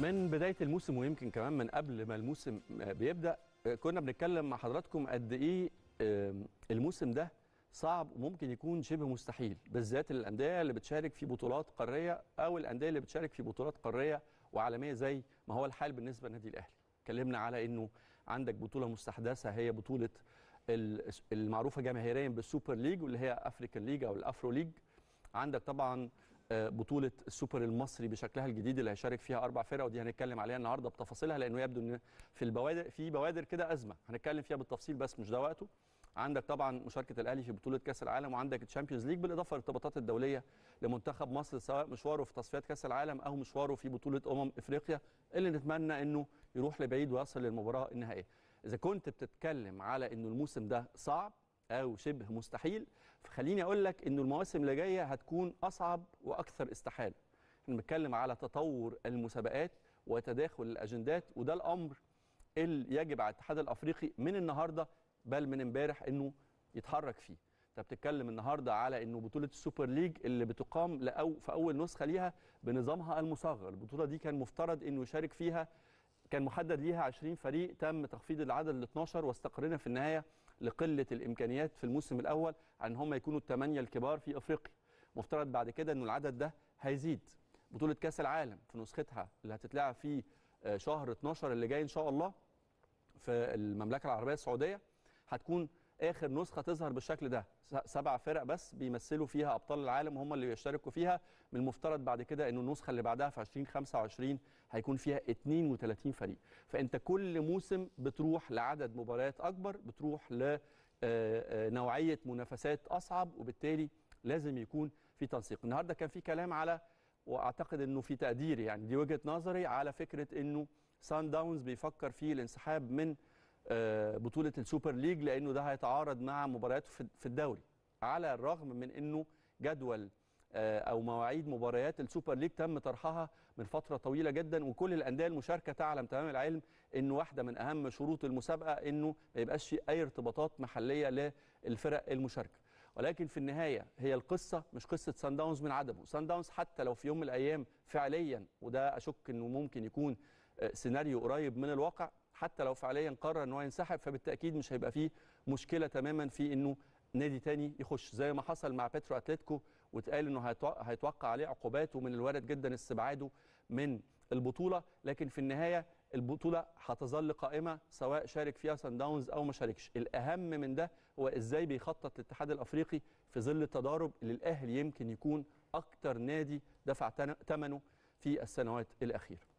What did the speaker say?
من بدايه الموسم ويمكن كمان من قبل ما الموسم بيبدا كنا بنتكلم مع حضراتكم قد ايه الموسم ده صعب وممكن يكون شبه مستحيل بالذات الانديه اللي بتشارك في بطولات قاريه او الانديه اللي بتشارك في بطولات قاريه وعالميه زي ما هو الحال بالنسبه للنادي الاهلي اتكلمنا على انه عندك بطوله مستحدثه هي بطوله المعروفه جماهيريا بالسوبر ليج واللي هي افريكان ليج او الافرو ليج عندك طبعا بطوله السوبر المصري بشكلها الجديد اللي هيشارك فيها اربع فرق ودي هنتكلم عليها النهارده بتفاصيلها لانه يبدو ان في البوادر في بوادر كده ازمه هنتكلم فيها بالتفصيل بس مش ده وقته عندك طبعا مشاركه الاهلي في بطوله كاس العالم وعندك الشامبيونز ليج بالاضافه للارتباطات الدوليه لمنتخب مصر سواء مشواره في تصفيات كاس العالم او مشواره في بطوله امم افريقيا اللي نتمنى انه يروح لبعيد ويصل للمباراه النهائيه اذا كنت بتتكلم على انه الموسم ده صعب او شبه مستحيل فخليني اقول لك انه المواسم اللي جايه هتكون اصعب واكثر استحاله احنا بنتكلم على تطور المسابقات وتداخل الاجندات وده الامر اللي يجب على الاتحاد الافريقي من النهارده بل من امبارح انه يتحرك فيه انت بتتكلم النهارده على انه بطوله السوبر ليج اللي بتقام لأو في اول نسخه ليها بنظامها المصغر البطوله دي كان مفترض انه يشارك فيها كان محدد ليها 20 فريق تم تخفيض العدد ل 12 واستقرينا في النهايه لقله الامكانيات في الموسم الاول عن هم يكونوا الثمانيه الكبار في افريقيا مفترض بعد كده ان العدد ده هيزيد بطوله كاس العالم في نسختها اللي هتتلعب في آه، شهر 12 اللي جاي ان شاء الله في المملكه العربيه السعوديه هتكون اخر نسخه تظهر بالشكل ده سبع فرق بس بيمثلوا فيها ابطال العالم هم اللي بيشتركوا فيها من المفترض بعد كده ان النسخه اللي بعدها في 2025 هيكون فيها 32 فريق فانت كل موسم بتروح لعدد مباريات اكبر بتروح لنوعيه منافسات اصعب وبالتالي لازم يكون في تنسيق النهارده كان في كلام على واعتقد انه في تقديري يعني دي وجهه نظري على فكره انه سان داونز بيفكر في الانسحاب من آه، بطوله السوبر ليج لانه ده هيتعارض مع مبارياته في الدوري على الرغم من انه جدول آه، او مواعيد مباريات السوبر ليج تم طرحها من فتره طويله جدا وكل الانديه المشاركه تعلم تمام العلم ان واحده من اهم شروط المسابقه انه ما يبقاش في اي ارتباطات محليه للفرق المشاركه ولكن في النهايه هي القصه مش قصه سان داونز من عدمه سان داونز حتى لو في يوم من الايام فعليا وده اشك انه ممكن يكون آه، سيناريو قريب من الواقع حتى لو فعليا قرر ان هو ينسحب فبالتاكيد مش هيبقى فيه مشكله تماما في انه نادي تاني يخش زي ما حصل مع بترو اتلتيكو واتقال انه هيتوقع عليه عقوبات ومن الوارد جدا استبعاده من البطوله لكن في النهايه البطوله هتظل قائمه سواء شارك فيها سان داونز او ما شاركش الاهم من ده هو ازاي بيخطط الاتحاد الافريقي في ظل التضارب للاهلي يمكن يكون اكتر نادي دفع ثمنه في السنوات الاخيره